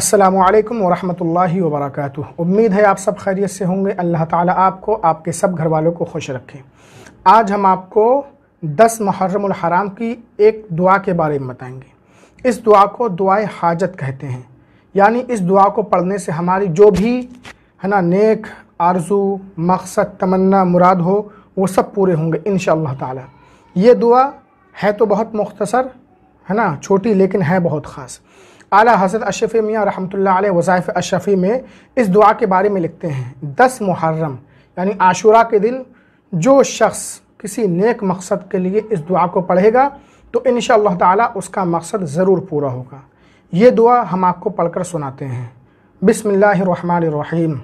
السلام علیکم ورحمۃ اللہ وبرکاتہ امید ہے آپ سب خیریت سے ہوں گے اللہ تعالیٰ آپ کو آپ کے سب گھر والوں کو خوش رکھیں آج ہم آپ کو دس محرم الحرام کی ایک دعا کے بارے میں بتائیں گے اس دعا کو دعائے حاجت کہتے ہیں یعنی اس دعا کو پڑھنے سے ہماری جو بھی ہے نا نیک آرزو مقصد تمنا مراد ہو وہ سب پورے ہوں گے ان شاء تعالیٰ یہ دعا ہے تو بہت مختصر ہے نا چھوٹی لیکن ہے بہت خاص اعلیٰ حضرت اشفی میاں رحمۃ اللہ علیہ وظائف اشفی میں اس دعا کے بارے میں لکھتے ہیں دس محرم یعنی عاشورہ کے دن جو شخص کسی نیک مقصد کے لیے اس دعا کو پڑھے گا تو ان شاء اللہ تعالیٰ اس کا مقصد ضرور پورا ہوگا یہ دعا ہم آپ کو پڑھ کر سناتے ہیں بسم اللہ الرحمن الرحیم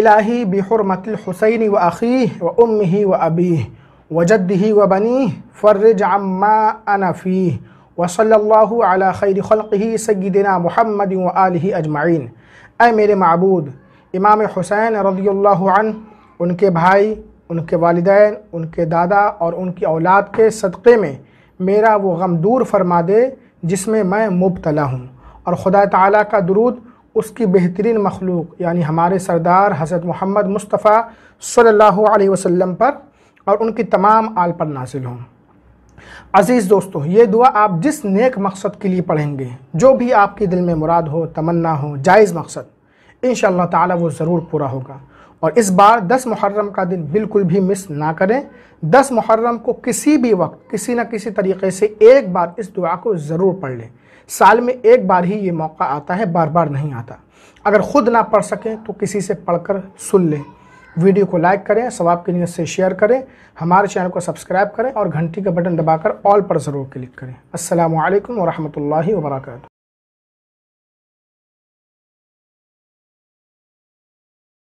الہی بحرمت الحسین و عقیح و ام ہی و ابی و جد ہی و بنی فرج عما انفی و صلی اللہ علی خیر خلقہ سیدنا محمد و علیہ اجمعین اے میرے معبود امام حسین رضی اللہ عنہ ان کے بھائی ان کے والدین ان کے دادا اور ان کی اولاد کے صدقے میں میرا وہ غم دور فرما دے جس میں میں مبتلا ہوں اور خدا تعالیٰ کا درود اس کی بہترین مخلوق یعنی ہمارے سردار حضرت محمد مصطفیٰ صلی اللہ علیہ وسلم پر اور ان کی تمام آل پر نازل ہوں عزیز دوستو یہ دعا آپ جس نیک مقصد کے لیے پڑھیں گے جو بھی آپ کے دل میں مراد ہو تمنا ہو جائز مقصد انشاءاللہ تعالی وہ ضرور پورا ہوگا اور اس بار دس محرم کا دن بالکل بھی مس نہ کریں دس محرم کو کسی بھی وقت کسی نہ کسی طریقے سے ایک بار اس دعا کو ضرور پڑھ لیں سال میں ایک بار ہی یہ موقع آتا ہے بار بار نہیں آتا اگر خود نہ پڑھ سکیں تو کسی سے پڑھ کر سن لیں ویڈیو کو لائک کریں ثواب کے نیت سے شیئر کریں ہمارے چینل کو سبسکرائب کریں اور گھنٹی کا بٹن دبا کر آل پر ضرور کلک کریں السلام علیکم ورحمۃ اللہ وبرکاتہ